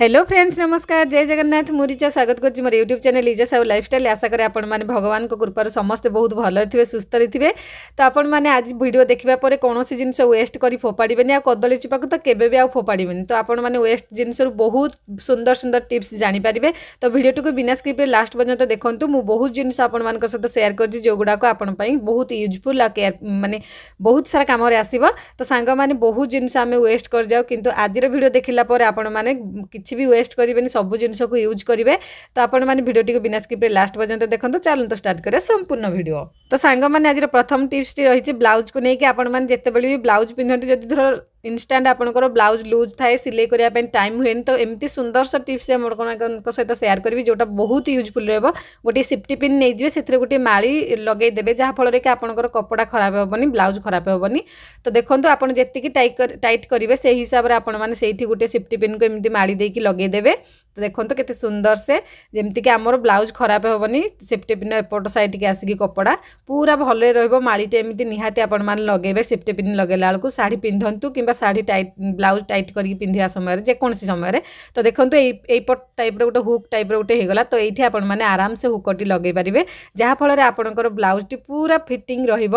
hello friends नमस्कार जय जगन्नाथ मुझे रिचा स्वागत करुच्ची मोर यूट्यूब चैनल रिजा लाइफ स्टाइल आशा आपण मैंने भगवान कृपार समस्ते बहुत भले थे सुस्थ थे तो आपण मैंने आज भिड देखा पर कौन जिन वेस्ट कर फोपाड़े आ कदली चुपा को तो केवे भी फोपाड़े तो आपने वेस्ट जिनस बहुत सुंदर सुंदर टीप्स जानीपर तो भिडियो को बिना स्क्रिप्रे लास्ट पर्यटन देखते मुझ बहुत जिनस आपण सहित सेयार करुच्ची जो गुड़ाक बहुत यूजफुल केयर मानने बहुत सारा कम आसो तो सांग बहुत जिनस वेस्ट कर जाओ कि आज भिड देखला आप କିଛି ବି ୱେଷ୍ଟ କରିବେନି ସବୁ ଜିନିଷକୁ ୟୁଜ୍ କରିବେ ତ ଆପଣମାନେ ଭିଡ଼ିଓଟିକୁ ବିନା ସ୍କିପ୍ରେ ଲାଷ୍ଟ ପର୍ଯ୍ୟନ୍ତ ଦେଖନ୍ତୁ ଚାଲନ୍ତୁ ଷ୍ଟାର୍ଟ କରିବା ସମ୍ପୂର୍ଣ୍ଣ ଭିଡ଼ିଓ ତ ସାଙ୍ଗମାନେ ଆଜିର ପ୍ରଥମ ଟିପ୍ସଟି ରହିଛି ବ୍ଲାଉଜକୁ ନେଇକି ଆପଣମାନେ ଯେତେବେଳେ ବି ବ୍ଲାଉଜ ପିନ୍ଧନ୍ତି ଯଦି ଧର ইনষ্টাট আপনার ব্লাউজ লুজ থাকে সিলাই করা টাইম হুয়ে তো এমতি সুন্দর সে টিপস আপনার সহ সেয়ার করবি যেটা বহুত ইউজফুল রহব গোটি সিফটি পিন নিয়ে যাবে সেতু গোটি মাড়ি লগাই দেবে যাফলের কি আপনার কপড়া খারাপ হবনি ব্লাউজ খারাপ হবনি তো দেখুন আপনার যেত টাইট করবে সেই হিসাবে আপনার সেইটি গোটে সিফটি পিন কু এমতি মাড়ি দিয়ে লগাই দেবে তো দেখুন কেতে সুন্দর সে যেমিকি আমার ব্লাউজ খারাপ হবনি সিফটি পিন এপট সাইডকে আসিকি কপড়া পুরা ভালো রহব মাড়িটা এমতি নিহতি আপনার লগাইবে সিফটি পিন লগাইলা বেড়ে শাড়ি পিঁধতু কিংবা ବା ଶାଢ଼ୀ ଟାଇଟ୍ ବ୍ଲାଉଜ୍ ଟାଇଟ୍ କରିକି ପିନ୍ଧିବା ସମୟରେ ଯେକୌଣସି ସମୟରେ ତ ଦେଖନ୍ତୁ ଏଇ ଏଇପଟ ଟାଇପ୍ର ଗୋଟେ ହୁକ୍ ଟାଇପ୍ର ଗୋଟେ ହେଇଗଲା ତ ଏଇଠି ଆପଣମାନେ ଆରାମସେ ହୁକଟି ଲଗେଇ ପାରିବେ ଯାହାଫଳରେ ଆପଣଙ୍କର ବ୍ଲାଉଜ୍ଟି ପୁରା ଫିଟିଂ ରହିବ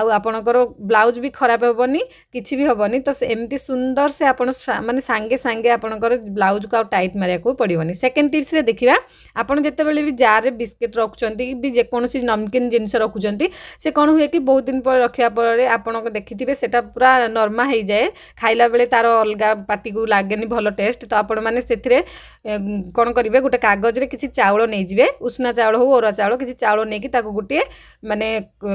ଆଉ ଆପଣଙ୍କର ବ୍ଲାଉଜ୍ ବି ଖରାପ ହେବନି କିଛି ବି ହେବନି ତ ଏମିତି ସୁନ୍ଦର ସେ ଆପଣ ମାନେ ସାଙ୍ଗେ ସାଙ୍ଗେ ଆପଣଙ୍କର ବ୍ଲାଉଜ୍କୁ ଆଉ ଟାଇଟ୍ ମାରିବାକୁ ପଡ଼ିବନି ସେକେଣ୍ଡ ଟିପ୍ସରେ ଦେଖିବା ଆପଣ ଯେତେବେଳେ ବି ଜାର୍ରେ ବିସ୍କିଟ୍ ରଖୁଛନ୍ତି ବି ଯେକୌଣସି ନମକିନ୍ ଜିନିଷ ରଖୁଛନ୍ତି ସେ କ'ଣ ହୁଏ କି ବହୁତ ଦିନ ପରେ ରଖିବା ପରେ ଆପଣ ଦେଖିଥିବେ ସେଇଟା ପୁରା ନର୍ମା ହେଇଯାଏ ଖାଇଲା ବେଳେ ତା'ର ଅଲଗା ପାଟିକୁ ଲାଗେନି ଭଲ ଟେଷ୍ଟ ତ ଆପଣମାନେ ସେଥିରେ କ'ଣ କରିବେ ଗୋଟେ କାଗଜରେ କିଛି ଚାଉଳ ନେଇଯିବେ ଉଷୁନା ଚାଉଳ ହେଉ ଅରୁଆ ଚାଉଳ କିଛି ଚାଉଳ ନେଇକି ତାକୁ ଗୋଟିଏ ମାନେ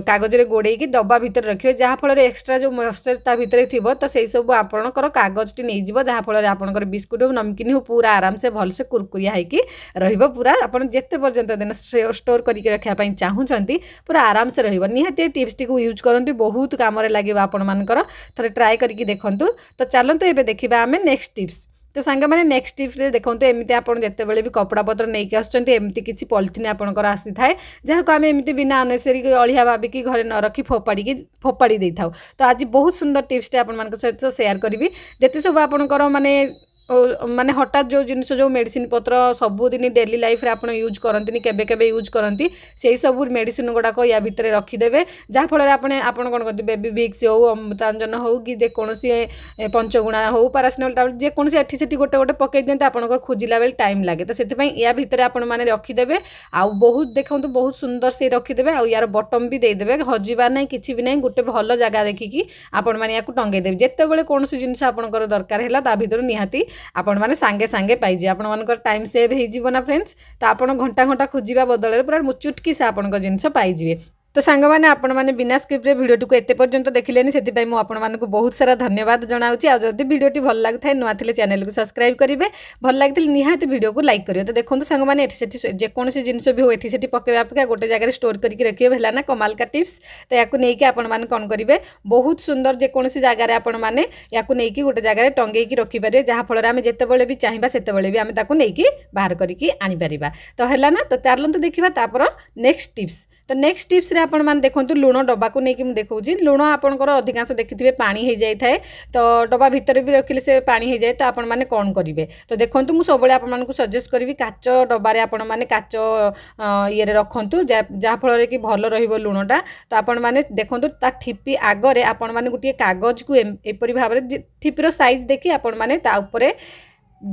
କାଗଜରେ ଗୋଡ଼େଇକି ଡବା ଭିତରେ ରଖିବେ ଯାହାଫଳରେ ଏକ୍ସଟ୍ରା ଯେଉଁ ମଏଶ୍ଚର ତା ଭିତରେ ଥିବ ତ ସେହିସବୁ ଆପଣଙ୍କର କାଗଜଟି ନେଇଯିବ ଯାହାଫଳରେ ଆପଣଙ୍କର ବିସ୍କୁଟ୍ ହେଉ ନମକିନ୍ ହେଉ ପୁରା ଆରାମସେ ଭଲସେ କୁରକୁରିଆ ହେଇକି ରହିବ ପୁରା ଆପଣ ଯେତେ ପର୍ଯ୍ୟନ୍ତ ଦିନ ଷ୍ଟୋର କରିକି ରଖିବା ପାଇଁ ଚାହୁଁଛନ୍ତି ପୁରା ଆରାମସେ ରହିବ ନିହାତି ଟିପ୍ସଟିକୁ ୟୁଜ୍ କରନ୍ତୁ ବହୁତ କାମରେ ଲାଗିବ ଆପଣମାନଙ୍କର ଥରେ ଟ୍ରାଏ କରିକି ଦେଖନ୍ତୁ देखु तो चलत देखा आम नेक्स्ट टीप्स तो सांग मैंने नेक्स्ट टीप्रे देखते एमती आपते भी कपड़ा पत्र नहीं किसी पलिथिन आपंकर आसी थाए जहाँ आम एम बिना अनेसरी अड़िया भाविक घर न रखी फोपाड़ी फोपाड़ी था तो आज बहुत सुंदर टीप्सटे आप सहित सेयार करी जिते सब आप मानने ମାନେ ହଠାତ୍ ଯେଉଁ ଜିନିଷ ଯେଉଁ ମେଡ଼ିସିନ ପତ୍ର ସବୁଦିନ ଡେଲି ଲାଇଫ୍ରେ ଆପଣ ୟୁଜ୍ କରନ୍ତିନି କେବେ କେବେ ୟୁଜ୍ କରନ୍ତି ସେଇ ସବୁ ମେଡ଼ିସିନ ଗୁଡ଼ାକ ୟା ଭିତରେ ରଖିଦେବେ ଯାହାଫଳରେ ଆପଣ ଆପଣ କ'ଣ କରନ୍ତି ବେବି ଭିକ୍ସ ହେଉ ଅମୃତାଞ୍ଜନ ହେଉ କି ଯେକୌଣସି ପଞ୍ଚଗୁଣା ହେଉ ପାରାସିନଲ୍ ଟାବଲେଟ୍ ଯେକୌଣସି ଏଠି ସେଠି ଗୋଟେ ଗୋଟେ ପକାଇ ଦିଅନ୍ତି ଆପଣଙ୍କର ଖୋଜିଲା ବେଳେ ଟାଇମ୍ ଲାଗେ ତ ସେଥିପାଇଁ ୟା ଭିତରେ ଆପଣମାନେ ରଖିଦେବେ ଆଉ ବହୁତ ଦେଖନ୍ତୁ ବହୁତ ସୁନ୍ଦର ସେ ରଖିଦେବେ ଆଉ ୟାର ବଟମ୍ ବି ଦେଇଦେବେ ହଜିବା ନାହିଁ କିଛି ବି ନାହିଁ ଗୋଟେ ଭଲ ଜାଗା ଦେଖିକି ଆପଣମାନେ ୟାକୁ ଟଙ୍ଗେଇଦେବେ ଯେତେବେଳେ କୌଣସି ଜିନିଷ ଆପଣଙ୍କର ଦରକାର ହେଲା ତା ଭିତରୁ ନିହାତି ଆପଣମାନେ ସାଙ୍ଗେ ସାଙ୍ଗେ ପାଇଯିବେ ଆପଣମାନଙ୍କର ଟାଇମ୍ ସେଭ୍ ହେଇଯିବ ନା ଫ୍ରେଣ୍ଡସ୍ ତ ଆପଣ ଘଣ୍ଟା ଘଣ୍ଟା ଖୋଜିବା ବଦଳରେ ପୁରା ଚୁଟକି ସେ ଆପଣଙ୍କ ଜିନିଷ ପାଇଯିବେ तो सांग मैंने बिना स्क्रिप्ट भिडियोट को एते पर्यंत देखिले से मुझक बहुत सारा धन्यवाद जनाऊँच आज जदि भिडियो भल लगुता है नुआ थे चैनल को सब्सक्राइब करेंगे भल लगे निहत भिड को लाइक करेंगे तो देखो सांग मैंने जो जिन भी हूँ ये पकेबा अपेक्षा गोटे जगह स्टोर करके रखिए है ना कमालका टीप्स तो या नहीं आप कौन करेंगे बहुत सुंदर जो जगह आपण मैंने नहीं गोटे जगह टंगे रखिपर जहाँफल आम जितेबले भी चाहिए से आम नहीं बाहर करके आनी पार तो है ना तो चलो देखा तापर नेक्स्ट टीप्स तो नेक्स्ट टीप्स ଆପଣମାନେ ଦେଖନ୍ତୁ ଲୁଣ ଡବାକୁ ନେଇକି ମୁଁ ଦେଖାଉଛି ଲୁଣ ଆପଣଙ୍କର ଅଧିକାଂଶ ଦେଖିଥିବେ ପାଣି ହୋଇଯାଇଥାଏ ତ ଡବା ଭିତରେ ବି ରଖିଲେ ସେ ପାଣି ହୋଇଯାଏ ତ ଆପଣମାନେ କ'ଣ କରିବେ ତ ଦେଖନ୍ତୁ ମୁଁ ସବୁବେଳେ ଆପଣମାନଙ୍କୁ ସଜେଷ୍ଟ କରିବି କାଚ ଡବାରେ ଆପଣମାନେ କାଚ ଇଏରେ ରଖନ୍ତୁ ଯାହାଫଳରେ କି ଭଲ ରହିବ ଲୁଣଟା ତ ଆପଣମାନେ ଦେଖନ୍ତୁ ତା ଠିପି ଆଗରେ ଆପଣମାନେ ଗୋଟିଏ କାଗଜକୁ ଏପରି ଭାବରେ ଠିପିର ସାଇଜ୍ ଦେଖି ଆପଣମାନେ ତା ଉପରେ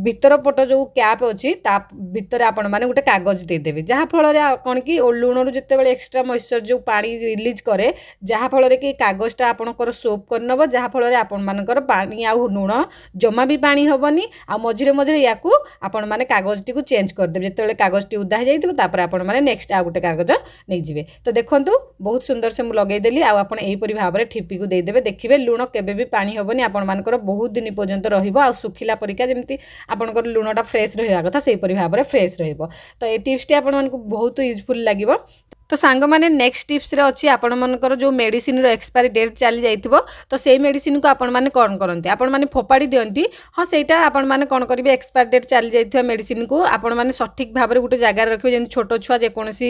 ଭିତର ପଟ ଯେଉଁ କ୍ୟାପ୍ ଅଛି ତା ଭିତରେ ଆପଣମାନେ ଗୋଟେ କାଗଜ ଦେଇଦେବେ ଯାହାଫଳରେ କ'ଣ କି ଲୁଣରୁ ଯେତେବେଳେ ଏକ୍ସଟ୍ରା ମଏଶ୍ଚର ଯେଉଁ ପାଣି ରିଲିଜ୍ କରେ ଯାହାଫଳରେ କି କାଗଜଟା ଆପଣଙ୍କର ସୋପ୍ କରିନେବ ଯାହାଫଳରେ ଆପଣମାନଙ୍କର ପାଣି ଆଉ ଲୁଣ ଜମା ବି ପାଣି ହେବନି ଆଉ ମଝିରେ ମଝିରେ ୟାକୁ ଆପଣମାନେ କାଗଜଟିକୁ ଚେଞ୍ଜ କରିଦେବେ ଯେତେବେଳେ କାଗଜଟି ଉଦା ହେଇଯାଇଥିବ ତାପରେ ଆପଣମାନେ ନେକ୍ସଟ ଆଉ ଗୋଟେ କାଗଜ ନେଇଯିବେ ତ ଦେଖନ୍ତୁ ବହୁତ ସୁନ୍ଦର ସେ ମୁଁ ଲଗେଇଦେଲି ଆଉ ଆପଣ ଏହିପରି ଭାବରେ ଠିପିକୁ ଦେଇଦେବେ ଦେଖିବେ ଲୁଣ କେବେ ବି ପାଣି ହେବନି ଆପଣମାନଙ୍କର ବହୁତ ଦିନ ପର୍ଯ୍ୟନ୍ତ ରହିବ ଆଉ ଶୁଖିଲା ପରିକା ଯେମିତି आपंकर लुणटा फ्रेश रहा कथा से भाव में फ्रेश रो तो ये टीप्सटी आपँ को बहुत यूजफुल लगे তো ସାଙ୍ଗମାନେ ନେକ୍ସଟ ଟିପ୍ସରେ ଅଛି ଆପଣମାନଙ୍କର ଯେଉଁ ମେଡ଼ିସିନର ଏକ୍ସପାରି ଡେଟ୍ ଚାଲିଯାଇଥିବ ତ ସେଇ ମେଡ଼ିସିନକୁ ଆପଣମାନେ କ'ଣ କରନ୍ତି ଆପଣମାନେ ଫୋପାଡ଼ି ଦିଅନ୍ତି ହଁ ସେଇଟା ଆପଣମାନେ କ'ଣ କରିବେ ଏକ୍ସପାରି ଡେଟ୍ ଚାଲିଯାଇଥିବା ମେଡ଼ିସିନକୁ ଆପଣମାନେ ସଠିକ୍ ଭାବରେ ଗୋଟେ ଜାଗାରେ ରଖିବେ ଯେମିତି ଛୋଟ ଛୁଆ ଯେକୌଣସି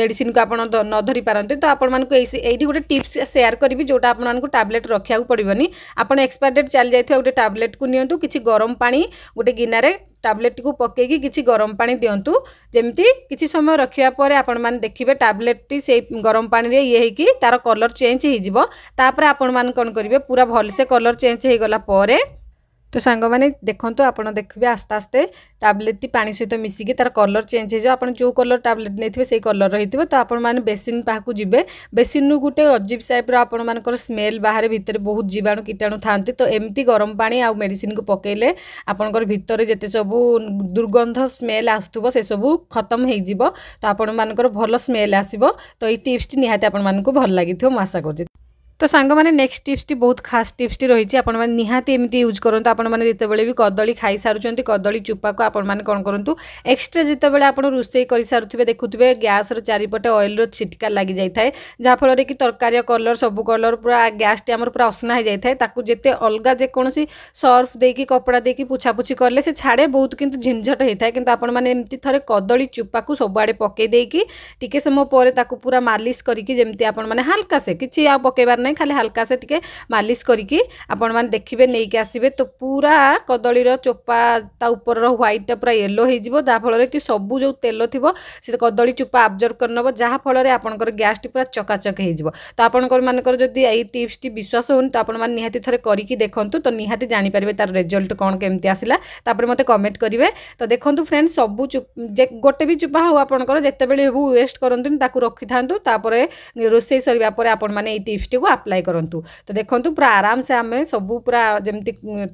ମେଡ଼ିସିନକୁ ଆପଣ ନ ଧରିପାରନ୍ତି ତ ଆପଣମାନଙ୍କୁ ଏଇ ଏଇଠି ଗୋଟେ ଟିପ୍ସ ସେୟାର କରିବି ଯେଉଁଟା ଆପଣମାନଙ୍କୁ ଟ୍ୟାବଲେଟ୍ ରଖିବାକୁ ପଡ଼ିବନି ଆପଣ ଏକ୍ସପାରି ଡେଟ୍ ଚାଲିଯାଇଥିବା ଗୋଟେ ଟ୍ୟାବଲେଟ୍କୁ ନିଅନ୍ତୁ କିଛି ଗରମ ପାଣି ଗୋଟେ ଗିନାରେ ଟ୍ୟାବଲେଟ୍ଟିକୁ ପକାଇକି କିଛି ଗରମ ପାଣି ଦିଅନ୍ତୁ ଯେମିତି କିଛି ସମୟ ରଖିବା ପରେ ଆପଣମାନେ ଦେଖିବେ ଟ୍ୟାବଲେଟ୍ଟି ସେଇ ଗରମ ପାଣିରେ ଇଏ ହେଇକି ତା'ର କଲର୍ ଚେଞ୍ଜ ହେଇଯିବ ତାପରେ ଆପଣମାନେ କ'ଣ କରିବେ ପୁରା ଭଲସେ କଲର୍ ଚେଞ୍ଜ ହେଇଗଲା ପରେ ତ ସାଙ୍ଗମାନେ ଦେଖନ୍ତୁ ଆପଣ ଦେଖିବେ ଆସ୍ତେ ଆସ୍ତେ ଟାବ୍ଲେଟ୍ଟି ପାଣି ସହିତ ମିଶିକି ତା'ର କଲର୍ ଚେଞ୍ଜ ହେଇଯିବ ଆପଣ ଯେଉଁ କଲର୍ ଟାବ୍ଲେଟ୍ ନେଇଥିବେ ସେଇ କଲର୍ ରହିଥିବ ତ ଆପଣମାନେ ବେସିନ୍ ପାଖକୁ ଯିବେ ବେସିନ୍ରୁ ଗୋଟେ ଅଜିବ୍ ସାଇପ୍ର ଆପଣମାନଙ୍କର ସ୍ମେଲ୍ ବାହାରେ ଭିତରେ ବହୁତ ଜୀବାଣୁ କୀଟାଣୁ ଥାଆନ୍ତି ତ ଏମିତି ଗରମ ପାଣି ଆଉ ମେଡ଼ିସିନ୍କୁ ପକାଇଲେ ଆପଣଙ୍କର ଭିତରେ ଯେତେ ସବୁ ଦୁର୍ଗନ୍ଧ ସ୍ମେଲ୍ ଆସୁଥିବ ସେସବୁ ଖତମ ହେଇଯିବ ତ ଆପଣମାନଙ୍କର ଭଲ ସ୍ମେଲ୍ ଆସିବ ତ ଏଇ ଟିପ୍ସଟି ନିହାତି ଆପଣମାନଙ୍କୁ ଭଲ ଲାଗିଥିବ ମୁଁ ଆଶା କରୁଛି ତ ସାଙ୍ଗମାନେ ନେକ୍ସଟ ଟିପ୍ସଟି ବହୁତ ଖାସ୍ ଟିପ୍ସଟି ରହିଛି ଆପଣମାନେ ନିହାତି ଏମିତି ୟୁଜ୍ କରନ୍ତୁ ଆପଣମାନେ ଯେତେବେଳେ ବି କଦଳୀ ଖାଇସାରୁଛନ୍ତି କଦଳୀ ଚୋପାକୁ ଆପଣମାନେ କ'ଣ କରନ୍ତୁ ଏକ୍ସଟ୍ରା ଯେତେବେଳେ ଆପଣ ରୋଷେଇ କରିସାରୁଥିବେ ଦେଖୁଥିବେ ଗ୍ୟାସ୍ର ଚାରିପଟେ ଅଏଲ୍ର ଛିଟକା ଲାଗିଯାଇଥାଏ ଯାହାଫଳରେ କି ତରକାରୀ କଲର୍ ସବୁ କଲର୍ ପୁରା ଗ୍ୟାସ୍ଟି ଆମର ପୁରା ଅସନା ହୋଇଯାଇଥାଏ ତାକୁ ଯେତେ ଅଲଗା ଯେକୌଣସି ସର୍ଫ ଦେଇକି କପଡ଼ା ଦେଇକି ପୋଛାପୋଛି କଲେ ସେ ଛାଡ଼େ ବହୁତ କିନ୍ତୁ ଝିଞ୍ଝଟ ହୋଇଥାଏ କିନ୍ତୁ ଆପଣମାନେ ଏମିତି ଥରେ କଦଳୀ ଚୋପାକୁ ସବୁଆଡ଼େ ପକାଇ ଦେଇକି ଟିକେ ସମୟ ପରେ ତାକୁ ପୁରା ମାଲିସ୍ କରିକି ଯେମିତି ଆପଣମାନେ ହାଲକା ସେ କିଛି ଆଉ ପକାଇବାର ନାହିଁ ଖାଲି ହାଲକା ସେ ଟିକେ ମାଲିସ କରିକି ଆପଣମାନେ ଦେଖିବେ ନେଇକି ଆସିବେ ତ ପୁରା କଦଳୀର ଚୋପା ତା ଉପରର ହ୍ୱାଇଟ୍ଟା ପୁରା ୟେଲୋ ହେଇଯିବ ଯାହାଫଳରେ କି ସବୁ ଯେଉଁ ତେଲ ଥିବ ସେ କଦଳୀ ଚୋପା ଅବଜର୍ଭ କରିନେବ ଯାହାଫଳରେ ଆପଣଙ୍କର ଗ୍ୟାସ୍ଟି ପୁରା ଚକାଚକ ହେଇଯିବ ତ ଆପଣଙ୍କର ମାନଙ୍କର ଯଦି ଏଇ ଟିପ୍ସଟି ବିଶ୍ୱାସ ହେଉନି ତ ଆପଣମାନେ ନିହାତି ଥରେ କରିକି ଦେଖନ୍ତୁ ତ ନିହାତି ଜାଣିପାରିବେ ତାର ରେଜଲ୍ଟ କ'ଣ କେମିତି ଆସିଲା ତାପରେ ମୋତେ କମେଣ୍ଟ କରିବେ ତ ଦେଖନ୍ତୁ ଫ୍ରେଣ୍ଡ ସବୁ ଯେ ଗୋଟେ ବି ଚୋପା ହଉ ଆପଣଙ୍କର ଯେତେବେଳେ ହେବୁ ୱେଷ୍ଟ କରନ୍ତୁନି ତାକୁ ରଖିଥାନ୍ତୁ ତାପରେ ରୋଷେଇ ସରିବା ପରେ ଆପଣମାନେ ଏଇ ଟିପ୍ସଟିକୁ आप्लाय करूँ तो देखते पूरा आराम से आम सब पूरा जमी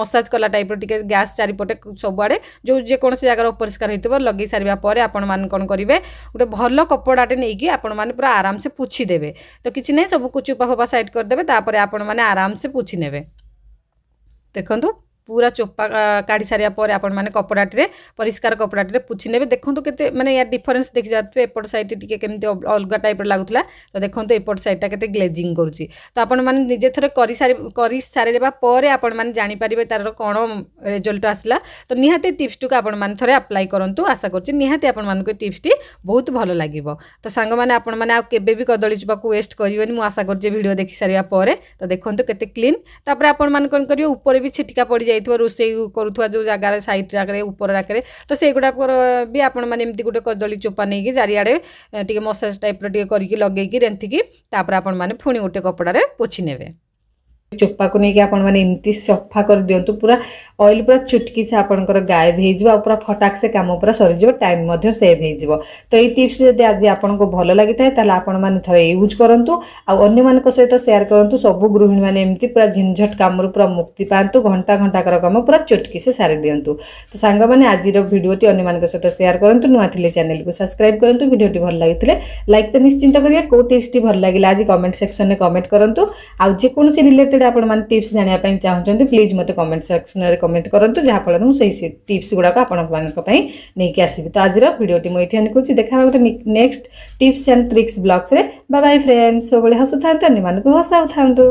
मसाज कला टाइप रे गैस चारिपटे सबुआड़े जो जेको जगह अपरिष्कार लगे सारे आप कौन करेंगे गोटे भल कपड़ाटे नहीं कि पूरा आराम से पोछीदे तो किसी ना सब कुचुपा फफा सैड करदे आपण मैंने आराम से पुछने देखु पूरा चोपा काढ़ी सारे आपने कपड़ाटे परिष्कार कपड़ाटे पुछी ने देखते के मैंने यार डिफरेन्स देखी हैं एपट सैड टे के अलग टाइप लगुता तो देखते एपट सैडटा के ग्लेजिंग करुच्च तो आपे थर कर सारे आपापर तार कौन रेजल्ट आसला तो निहाती टीप्सटू आपरे आप्लाय करूँ आशा करें टी बहुत भल लगे तो सांग मैंने के कदमी चुपा वेस्ट करेंगे मुझ आशा करीडियो देखी सारे तो देखते के्लीन तपर आपर भी छिटिका पड़ जाए ଯାଇଥିବ ରୋଷେଇ କରୁଥିବା ଯେଉଁ ଜାଗାରେ ସାଇଡ଼ ଜାଗାରେ ଉପର ରାକରେ ତ ସେଇଗୁଡ଼ାକର ବି ଆପଣମାନେ ଏମିତି ଗୋଟେ କଦଳୀ ଚୋପା ନେଇକି ଚାରିଆଡ଼େ ଟିକେ ମସାଜ ଟାଇପ୍ର ଟିକେ କରିକି ଲଗେଇକି ରେନ୍ଥିକି ତାପରେ ଆପଣମାନେ ପୁଣି ଗୋଟେ କପଡ଼ାରେ ପୋଛି ନେବେ ଚୋପାକୁ ନେଇକି ଆପଣମାନେ ଏମିତି ସଫା କରିଦିଅନ୍ତୁ ପୁରା ଅଏଲ୍ ପୁରା ଚୁଟକିସେ ଆପଣଙ୍କର ଗାଏବ ହେଇଯିବ ଆଉ ପୁରା ଫଟାକ୍ ସେ କାମ ପୁରା ସରିଯିବ ଟାଇମ୍ ମଧ୍ୟ ସେଭ୍ ହେଇଯିବ ତ ଏଇ ଟିପ୍ସ ଯଦି ଆଜି ଆପଣଙ୍କୁ ଭଲ ଲାଗିଥାଏ ତାହେଲେ ଆପଣମାନେ ଥରେ ୟୁଜ୍ କରନ୍ତୁ ଆଉ ଅନ୍ୟମାନଙ୍କ ସହିତ ସେୟାର କରନ୍ତୁ ସବୁ ଗୃହିଣୀମାନେ ଏମିତି ପୁରା ଝିନଝଟ କାମରୁ ପୁରା ମୁକ୍ତି ପାଆନ୍ତୁ ଘଣ୍ଟା ଘଣ୍ଟାକର କାମ ପୁରା ଚୁଟକିସେ ସାରି ଦିଅନ୍ତୁ ତ ସାଙ୍ଗମାନେ ଆଜିର ଭିଡ଼ିଓଟି ଅନ୍ୟମାନଙ୍କ ସହିତ ସେୟାର କରନ୍ତୁ ନୂଆ ଥିଲେ ଚ୍ୟାନେଲକୁ ସବସ୍କ୍ରାଇବ୍ କରନ୍ତୁ ଭିଡ଼ିଓଟି ଭଲ ଲାଗିଥିଲେ ଲାଇକ୍ ତ ନିଶ୍ଚିନ୍ତ କରିବା କେଉଁ ଟିପ୍ସଟି ଭଲ ଲାଗିଲା ଆଜି କମେଣ୍ଟ ସେକ୍ସନରେ କମେଣ୍ଟ କରନ୍ତୁ ଆଉ ଯେକୌଣସି ରିଲେଟେଡ଼ ରିଲେଟେଡ୍ ଆପଣମାନେ ଟିପ୍ସ ଜାଣିବା ପାଇଁ ଚାହୁଁଛନ୍ତି ପ୍ଲିଜ୍ ମୋତେ କମେଣ୍ଟ ସେକ୍ସନ୍ରେ କମେଣ୍ଟ କରନ୍ତୁ ଯାହାଫଳରେ ମୁଁ ସେଇ ଟିପ୍ସ ଗୁଡ଼ାକ ଆପଣମାନଙ୍କ ପାଇଁ ନେଇକି ଆସିବି ତ ଆଜିର ଭିଡ଼ିଓଟି ମୁଁ ଏଇଠି ଆଣିକହୁଛି ଦେଖାହେବା ଗୋଟେ ନେକ୍ସଟ ଟିପ୍ସ ଆଣ୍ଡ ଟ୍ରିକ୍ସ ବ୍ଲଗ୍ସରେ ବାଏ ବାଏ ଫ୍ରେଣ୍ଡ ସବୁବେଳେ ହସୁଥାନ୍ତୁ ଅନ୍ୟମାନଙ୍କୁ ହସାଉଥାନ୍ତୁ